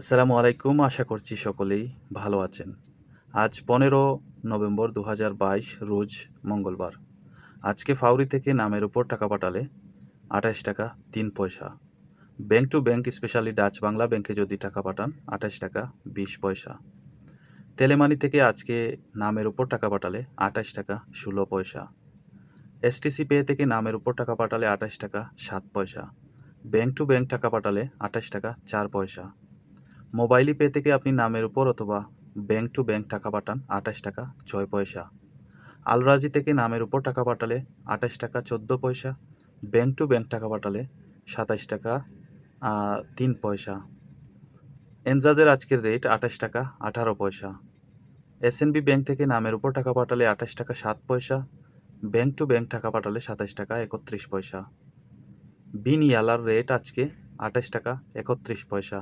আসসালামু আলাইকুম আশা করছি সকলেই ভালো আছেন আজ পনেরো নভেম্বর দু রোজ মঙ্গলবার আজকে ফাউরি থেকে নামের উপর টাকা পাঠালে আঠাশ টাকা তিন পয়সা bank to bank specially Dutch Bangla ব্যাংকে যদি টাকা পাঠান আঠাশ টাকা বিশ পয়সা তেলেমানি থেকে আজকে নামের উপর টাকা পাঠালে আঠাশ টাকা ষোলো পয়সা এসটিসি পে থেকে নামের উপর টাকা পাঠালে আঠাশ টাকা সাত পয়সা ব্যাংক টু ব্যাংক টাকা পাঠালে আঠাশ টাকা চার পয়সা মোবাইলই পে থেকে আপনি নামের উপর অথবা ব্যাংক টু ব্যাংক টাকা পাঠান আঠাশ টাকা ছয় পয়সা আলরাজি থেকে নামের উপর টাকা পাঠালে আঠাশ টাকা চোদ্দ পয়সা ব্যাংক টু ব্যাংক টাকা পাঠালে সাতাশ টাকা তিন পয়সা এনজাজের আজকের রেট আঠাশ টাকা আঠারো পয়সা এসএনবি ব্যাংক থেকে নামের উপর টাকা পাঠালে আঠাশ টাকা সাত পয়সা ব্যাংক টু ব্যাংক টাকা পাঠালে সাতাশ টাকা একত্রিশ পয়সা বিন ইয়ালার রেট আজকে আঠাশ টাকা একত্রিশ পয়সা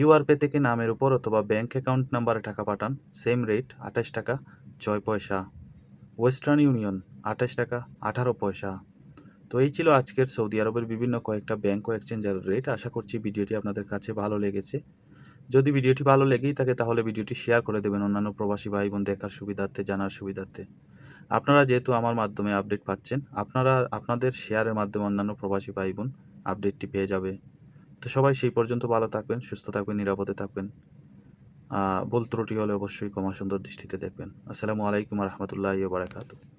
ইউআরপে থেকে নামের উপর অথবা ব্যাঙ্ক অ্যাকাউন্ট নাম্বারে টাকা পাঠান সেম রেট আঠাশ টাকা ছয় পয়সা ওয়েস্টার্ন ইউনিয়ন আঠাশ টাকা আঠারো পয়সা তো এই ছিল আজকের সৌদি আরবের বিভিন্ন কয়েকটা ব্যাঙ্ক ও এক্সচেঞ্জের রেট আশা করছি ভিডিওটি আপনাদের কাছে ভালো লেগেছে যদি ভিডিওটি ভালো লেগেই থাকে তাহলে ভিডিওটি শেয়ার করে দেবেন অন্যান্য প্রবাসী ভাই বোন দেখার সুবিধার্থে জানার সুবিধার্থে আপনারা যেহেতু আমার মাধ্যমে আপডেট পাচ্ছেন আপনারা আপনাদের শেয়ারের মাধ্যমে অন্যান্য প্রবাসী ভাই বোন আপডেটটি পেয়ে যাবে তো সবাই সেই পর্যন্ত ভালো থাকবেন সুস্থ থাকবেন নিরাপদে থাকবেন ভুল ত্রুটি হলে অবশ্যই ক্ষমা সুন্দর দৃষ্টিতে দেখবেন আসসালামু আলাইকুম রহমতুল্লাহ বারাকাতু